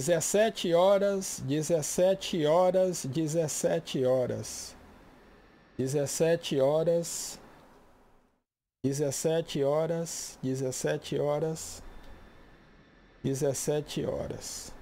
17 horas, 17 horas, 17 horas. 17 horas, 17 horas, 17 horas, 17 horas.